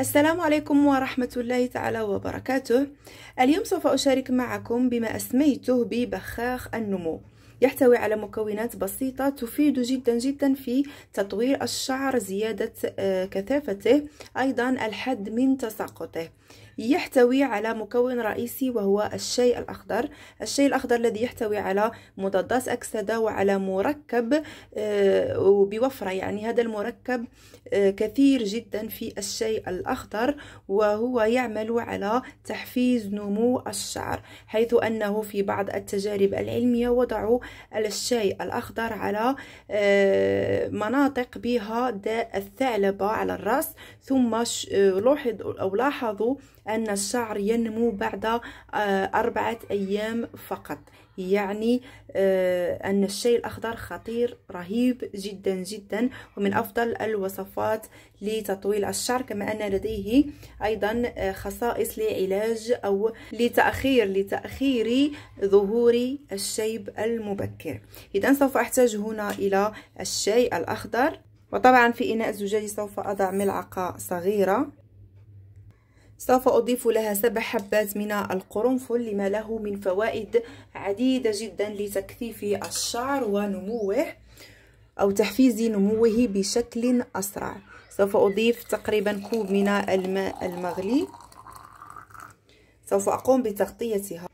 السلام عليكم ورحمة الله تعالى وبركاته اليوم سوف أشارك معكم بما أسميته ببخاخ النمو يحتوي على مكونات بسيطة تفيد جدا جدا في تطوير الشعر زيادة آه، كثافته أيضا الحد من تساقطه يحتوي على مكون رئيسي وهو الشاي الأخضر الشاي الأخضر الذي يحتوي على مضادات أكسدة وعلى مركب آه، بوفرة يعني هذا المركب آه، كثير جدا في الشاي الأخضر وهو يعمل على تحفيز نمو الشعر حيث أنه في بعض التجارب العلمية وضعوا الشاي الأخضر على آه، مناطق بها داء الثعلبة على الرأس ثم أو لاحظوا أن الشعر ينمو بعد آه، أربعة أيام فقط يعني آه، أن الشاي الأخضر خطير رهيب جدا جدا ومن أفضل الوصفات لتطويل الشعر كما أن لديه أيضا آه، خصائص لعلاج أو لتأخير لتأخير ظهور الشيب المبكر إذا سوف أحتاج هنا إلى الشاي الأخضر وطبعا في إناء الزجاج سوف أضع ملعقة صغيرة سوف أضيف لها سبع حبات من القرنفل لما له من فوائد عديدة جدا لتكثيف الشعر ونموه أو تحفيز نموه بشكل أسرع سوف أضيف تقريبا كوب من الماء المغلي سوف أقوم بتغطيتها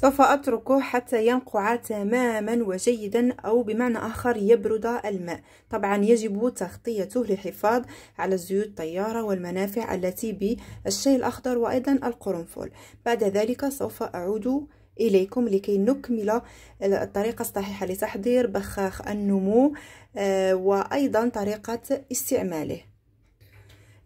سوف أتركه حتى ينقع تماما وجيدا أو بمعنى آخر يبرد الماء طبعا يجب تغطيته للحفاظ على الزيوت الطيارة والمنافع التي بالشاي الأخضر وأيضا القرنفل بعد ذلك سوف أعود إليكم لكي نكمل الطريقة الصحيحة لتحضير بخاخ النمو آه، وأيضا طريقة استعماله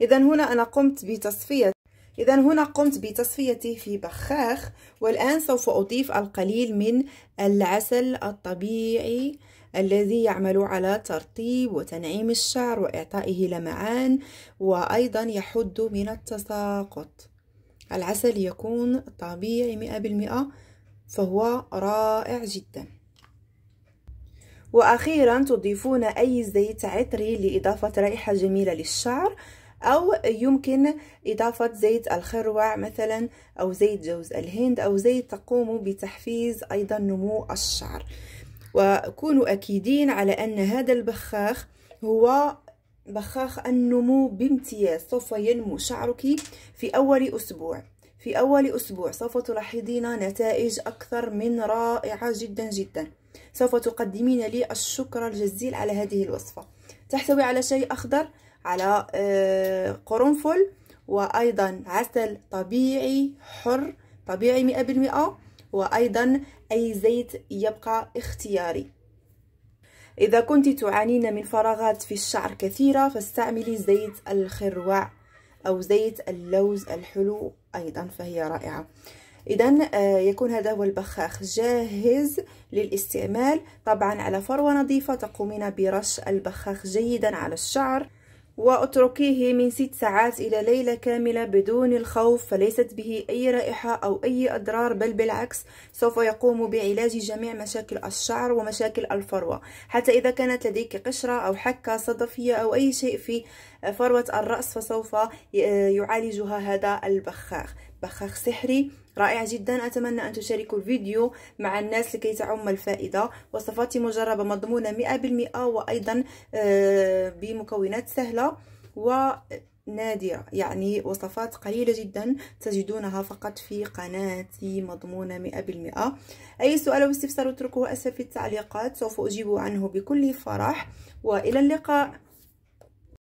إذا هنا أنا قمت بتصفية إذا هنا قمت بتصفيته في بخاخ والآن سوف أضيف القليل من العسل الطبيعي الذي يعمل على ترطيب وتنعيم الشعر وإعطائه لمعان وأيضا يحد من التساقط العسل يكون طبيعي مئة بالمئة فهو رائع جدا وأخيرا تضيفون أي زيت عطري لإضافة رائحة جميلة للشعر أو يمكن إضافة زيت الخروع مثلا أو زيت جوز الهند أو زيت تقوم بتحفيز أيضا نمو الشعر وكونوا أكيدين على أن هذا البخاخ هو بخاخ النمو بامتياز سوف ينمو شعرك في أول أسبوع في أول أسبوع سوف تلاحظين نتائج أكثر من رائعة جدا جدا سوف تقدمين لي الشكر الجزيل على هذه الوصفة تحتوي على شيء أخضر على آه، قرنفل وأيضا عسل طبيعي حر طبيعي مئة بالمئة وأيضا أي زيت يبقى اختياري إذا كنت تعانين من فراغات في الشعر كثيرة فاستعملي زيت الخروع أو زيت اللوز الحلو أيضا فهي رائعة إذا آه، يكون هذا هو البخاخ جاهز للاستعمال طبعا على فروة نظيفة تقومين برش البخاخ جيدا على الشعر وأتركيه من ست ساعات إلى ليلة كاملة بدون الخوف فليست به أي رائحة أو أي أضرار بل بالعكس سوف يقوم بعلاج جميع مشاكل الشعر ومشاكل الفروة حتى إذا كانت لديك قشرة أو حكة صدفية أو أي شيء في فروة الرأس فسوف آه، يعالجها هذا البخاخ بخاخ سحري رائع جدا أتمنى أن تشاركوا الفيديو مع الناس لكي تعم الفائدة وصفاتي مجربة مضمونة 100% وأيضا آه، بمكونات سهلة و يعني وصفات قليلة جدا تجدونها فقط في قناتي مضمونة 100% أي سؤال أو استفسار اتركوه أسفل التعليقات سوف أجيب عنه بكل فرح وإلى اللقاء